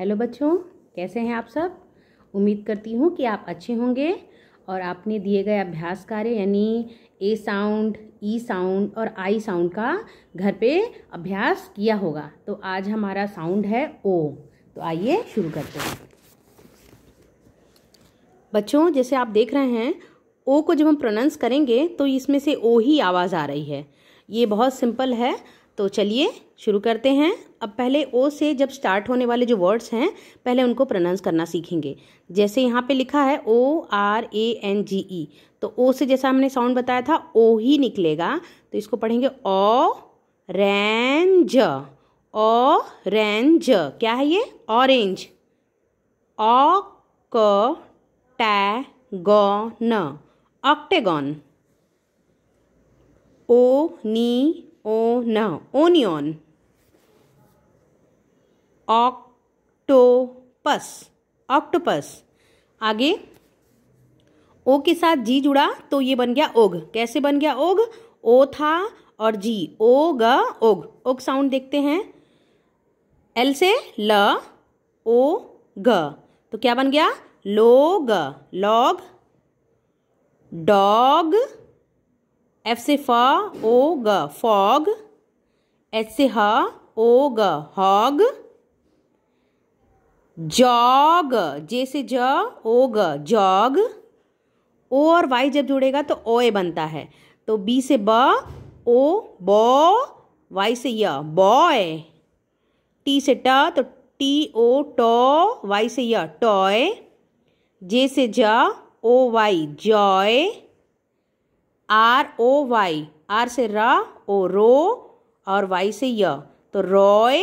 hello बच्चों कैसे हैं आप सब उम्मीद करती हूँ कि आप अच्छे होंगे और आपने दिए गए अभ्यास कार्य यानी ए साउंड ई साउंड और आई साउंड का घर पे अभ्यास किया होगा तो आज हमारा साउंड है ओ तो आइए शुरू करते हैं बच्चों जैसे आप देख रहे हैं ओ को जब हम प्रोनाउंस करेंगे तो इसमें से ओ ही आवाज़ आ रही है ये बहुत सिंपल है तो चलिए शुरू करते हैं अब पहले ओ से जब स्टार्ट होने वाले जो वर्ड्स हैं पहले उनको प्रोनाउंस करना सीखेंगे जैसे यहाँ पे लिखा है O R A N G ई तो ओ से जैसा हमने साउंड बताया था ओ ही निकलेगा तो इसको पढ़ेंगे ओ रेंज ज क्या है ये ऑरेंज ओ क टै ग ऑक्टेगॉन ओ नी O now onion octopus octopus आगे ओ के साथ जी जुड़ा तो ये बन गया ओग कैसे बन गया ओग ओ था और जी ओ ग ओग ओग साउंड देखते हैं एल से ल ओ ग तो क्या बन गया लोग लॉग डॉग एफ से फा ओ ग फॉग एच से ह ओ ग हॉग जॉग जे से ज ओ ग जॉग ओ और वाई जब जुड़ेगा तो ओ ए बनता है तो बी से ब ओ बॉ वाई से य बॉय टी से ट तो टी ओ टो वाई से य टॉय जे से ज O Y joy R O Y R से रा ओ रो और वाई से य तो रॉय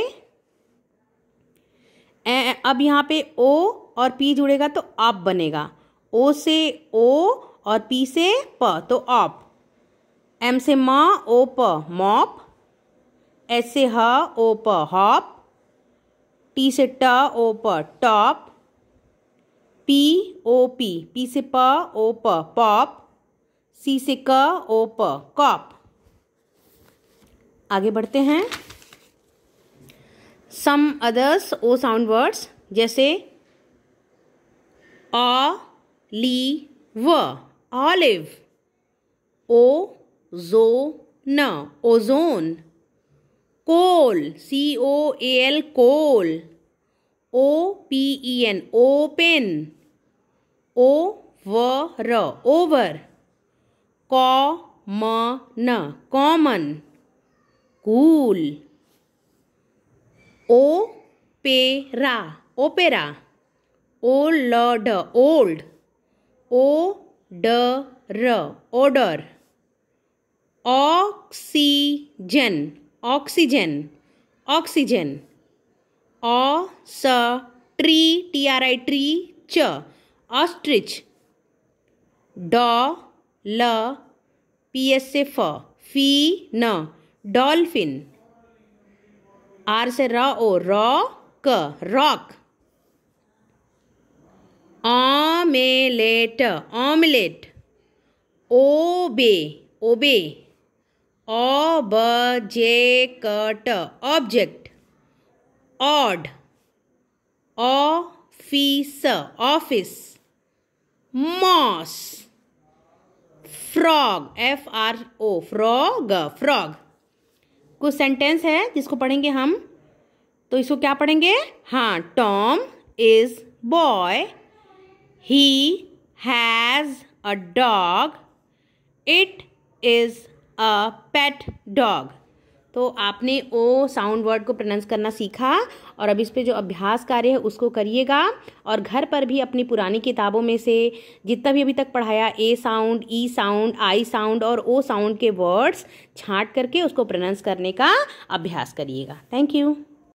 अब यहाँ पे ओ और पी जुड़ेगा तो आप बनेगा ओ से ओ और पी से प तो ऑप एम से म ओ प मॉप एस से ह ओ प हॉप टी से ट ओ प top P O P P से प ओ प पॉप सी से क ओ प कॉप आगे बढ़ते हैं some others O sound words जैसे अ ली व ऑलिव ओ जो न ozone coal C O A L coal O P E N open O व र ओवर क म न कॉमन कूल ओ पेरा ओपेरा ओ ल ड ओल्ड ओ ड र ओडर ऑक्सीजन ऑक्सीजन ऑक्सीजन अ स ट्री टी आर आई ट्री च ऑस्ट्रिच ड ल पी एस e से फ फी न डॉल्फिन आर से र ओ रॉ क rock omelette omelette obey obey object object odd office office moss frog F R O frog frog कुछ सेंटेंस है जिसको पढ़ेंगे हम तो इसको क्या पढ़ेंगे हाँ Tom is boy he has a dog it is a pet dog तो आपने ओ साउंड वर्ड को प्रोनाउंस करना सीखा और अब इस पर जो अभ्यास कार्य है उसको करिएगा और घर पर भी अपनी पुरानी किताबों में से जितना भी अभी तक पढ़ाया A sound E sound I sound और ओ साउंड के वर्ड्स छांट करके उसको प्रोनाउंस करने का अभ्यास करिएगा थैंक यू